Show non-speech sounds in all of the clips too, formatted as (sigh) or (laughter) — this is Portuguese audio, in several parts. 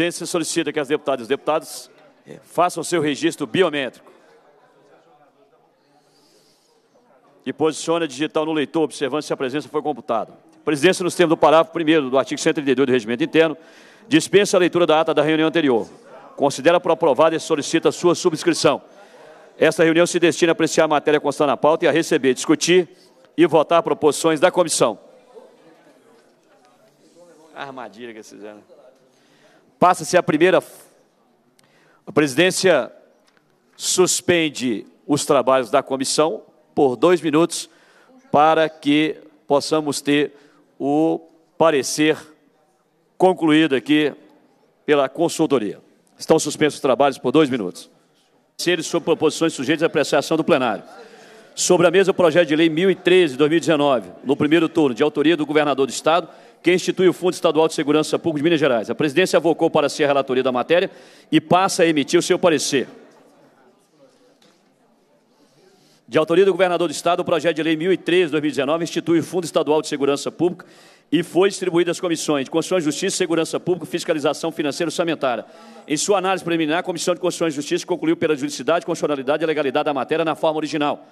presidência solicita que as deputadas e os deputados façam seu registro biométrico. E posicione a digital no leitor, observando se a presença foi computada. A presidência, nos termos do parágrafo 1 do artigo 132 do Regimento Interno, dispensa a leitura da ata da reunião anterior. Considera por aprovada e solicita sua subscrição. Esta reunião se destina a apreciar a matéria constante na pauta e a receber, discutir e votar proposições da comissão. A armadilha que vocês fizeram. Passa-se a primeira. A presidência suspende os trabalhos da comissão por dois minutos para que possamos ter o parecer concluído aqui pela consultoria. Estão suspensos os trabalhos por dois minutos. Seres sobre proposições sujeitas à apreciação do plenário. Sobre a mesa, o projeto de lei 1013, 2019, no primeiro turno, de autoria do governador do Estado, que institui o Fundo Estadual de Segurança Pública de Minas Gerais. A presidência avocou para si a relatoria da matéria e passa a emitir o seu parecer. De autoria do governador do Estado, o projeto de lei 1003-2019 institui o Fundo Estadual de Segurança Pública e foi distribuído às comissões de Constituição de Justiça, Segurança Pública, Fiscalização Financeira e Orçamentária. Em sua análise preliminar, a Comissão de Constituição e Justiça concluiu pela juridicidade, constitucionalidade e legalidade da matéria na forma original.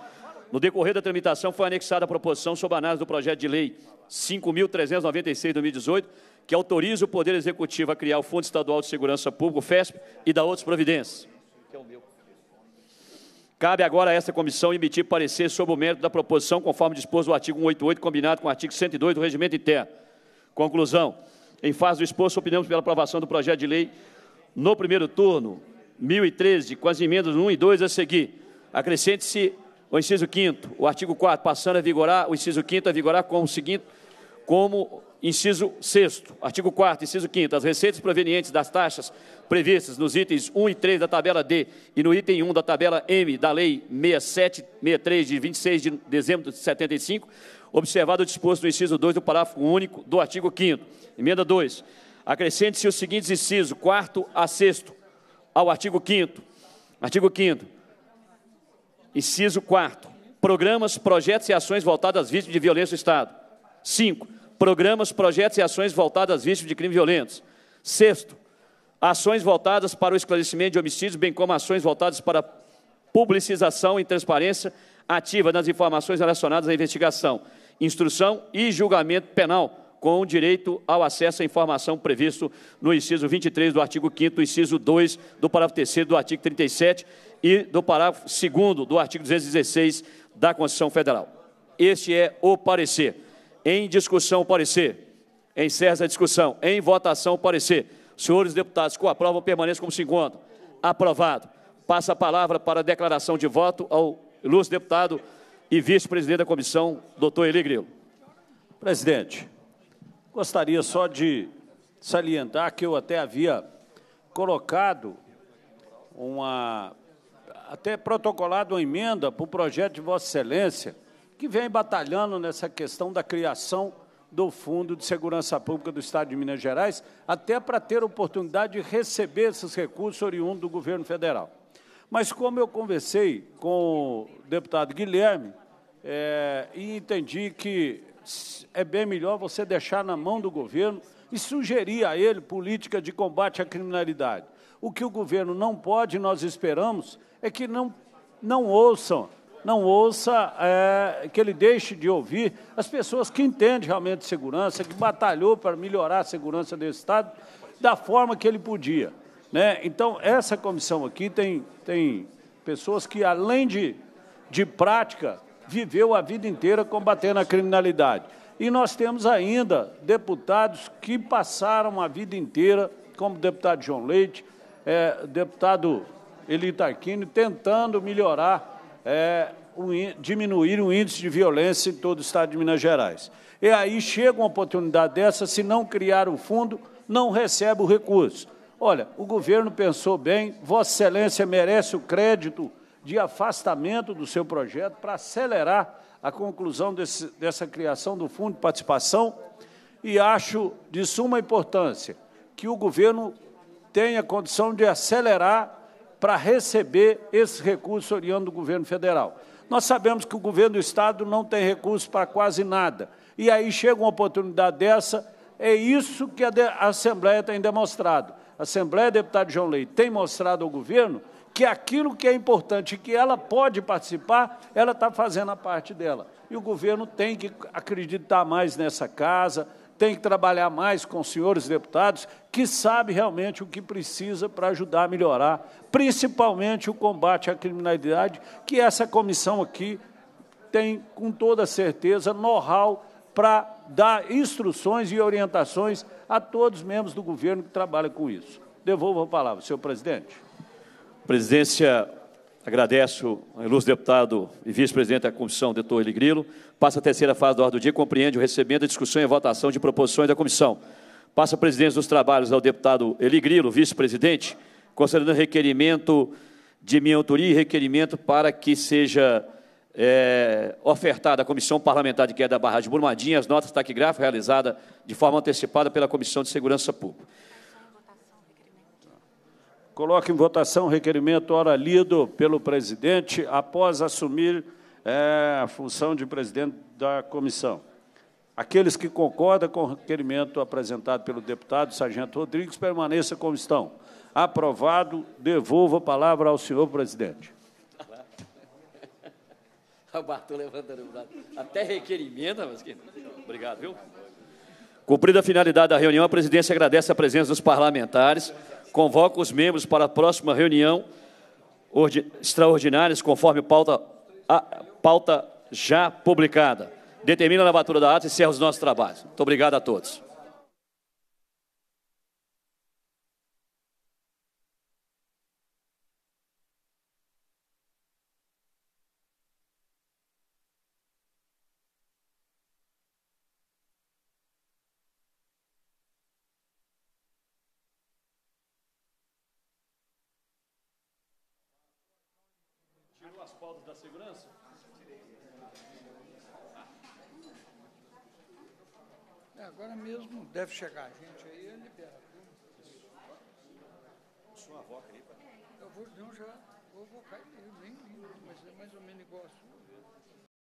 No decorrer da tramitação, foi anexada a proposição sob análise do projeto de lei 5.396-2018, que autoriza o Poder Executivo a criar o Fundo Estadual de Segurança Pública, o FESP, e da outras providências. Cabe agora a esta comissão emitir parecer sobre o mérito da proposição, conforme disposto o artigo 188, combinado com o artigo 102 do Regimento Interno. Conclusão. Em fase do exposto, opinamos pela aprovação do projeto de lei no primeiro turno, 1013, com as emendas 1 e 2 a seguir. Acrescente-se o inciso 5 o artigo 4 passando a vigorar, o inciso 5 a vigorar como o seguinte, como inciso 6 artigo 4 inciso 5 as receitas provenientes das taxas previstas nos itens 1 e 3 da tabela D e no item 1 da tabela M da Lei 6763 de 26 de dezembro de 75, observado o disposto no inciso 2 do parágrafo único do artigo 5 Emenda 2. Acrescente-se os seguintes incisos, 4 a 6 ao artigo 5 Artigo 5 Inciso 4. Programas, projetos e ações voltados às vítimas de violência do Estado. 5. Programas, projetos e ações voltados às vítimas de crimes violentos. Sexto, ações voltadas para o esclarecimento de homicídios, bem como ações voltadas para publicização e transparência ativa nas informações relacionadas à investigação, instrução e julgamento penal com direito ao acesso à informação previsto no inciso 23 do artigo 5º, inciso 2 do parágrafo 3 do artigo 37 e do parágrafo 2 do artigo 216 da Constituição Federal. Este é o parecer. Em discussão, o parecer. Encerra a discussão. Em votação, o parecer. Senhores deputados, com aprovam, permaneçam como se encontra. Aprovado. Passa a palavra para a declaração de voto ao ilustre deputado e vice-presidente da comissão, doutor Eli Grilo. Presidente, Gostaria só de salientar que eu até havia colocado uma até protocolado uma emenda para o projeto de Vossa Excelência, que vem batalhando nessa questão da criação do Fundo de Segurança Pública do Estado de Minas Gerais, até para ter oportunidade de receber esses recursos oriundos do governo federal. Mas, como eu conversei com o deputado Guilherme, é, e entendi que é bem melhor você deixar na mão do governo e sugerir a ele política de combate à criminalidade. O que o governo não pode, nós esperamos, é que não, não ouçam, não ouça, é, que ele deixe de ouvir as pessoas que entendem realmente segurança, que batalhou para melhorar a segurança do Estado da forma que ele podia. Né? Então, essa comissão aqui tem, tem pessoas que, além de, de prática, viveu a vida inteira combatendo a criminalidade. E nós temos ainda deputados que passaram a vida inteira, como o deputado João Leite, é, deputado Eli Tarquini, tentando melhorar, é, o, diminuir o índice de violência em todo o estado de Minas Gerais. E aí chega uma oportunidade dessa, se não criar o fundo, não recebe o recurso. Olha, o governo pensou bem, Vossa Excelência merece o crédito de afastamento do seu projeto para acelerar a conclusão desse, dessa criação do Fundo de Participação e acho de suma importância que o governo tenha condição de acelerar para receber esse recurso oriando do governo federal. Nós sabemos que o governo do Estado não tem recurso para quase nada. E aí chega uma oportunidade dessa, é isso que a Assembleia tem demonstrado. A Assembleia, deputado João Leite, tem mostrado ao governo que aquilo que é importante que ela pode participar, ela está fazendo a parte dela. E o governo tem que acreditar mais nessa casa, tem que trabalhar mais com os senhores deputados, que sabe realmente o que precisa para ajudar a melhorar, principalmente o combate à criminalidade, que essa comissão aqui tem, com toda certeza, know-how para dar instruções e orientações a todos os membros do governo que trabalham com isso. Devolvo a palavra, senhor presidente presidência agradeço ao ilustre deputado e vice-presidente da comissão, doutor Eli Grilo. Passa a terceira fase da ordem do dia, compreende o recebimento, a discussão e a votação de proposições da comissão. Passa a presidência dos trabalhos ao deputado Eli Grilo, vice-presidente, considerando requerimento de minha autoria e requerimento para que seja é, ofertada à Comissão Parlamentar de Queda da Barragem de Burmadinha as notas taquigráficas realizadas de forma antecipada pela Comissão de Segurança Pública. Coloque em votação o requerimento ora lido pelo presidente após assumir é, a função de presidente da comissão. Aqueles que concordam com o requerimento apresentado pelo deputado Sargento Rodrigues permaneça como estão. Aprovado, devolvo a palavra ao senhor presidente. (laughs) O levantando o braço. Até requerimento, mas que... Obrigado, viu? Cumprida a finalidade da reunião, a presidência agradece a presença dos parlamentares convoca os membros para a próxima reunião extraordinária, conforme pauta, a, pauta já publicada. Determina a lavatura da ata e encerra os nossos trabalhos. Muito obrigado a todos. as pautas da segurança? É, agora mesmo deve chegar a gente aí e é libera Sua avó ali, Eu vou, não, já vou vocar ele, nem, mas é mais ou menos igual a sua.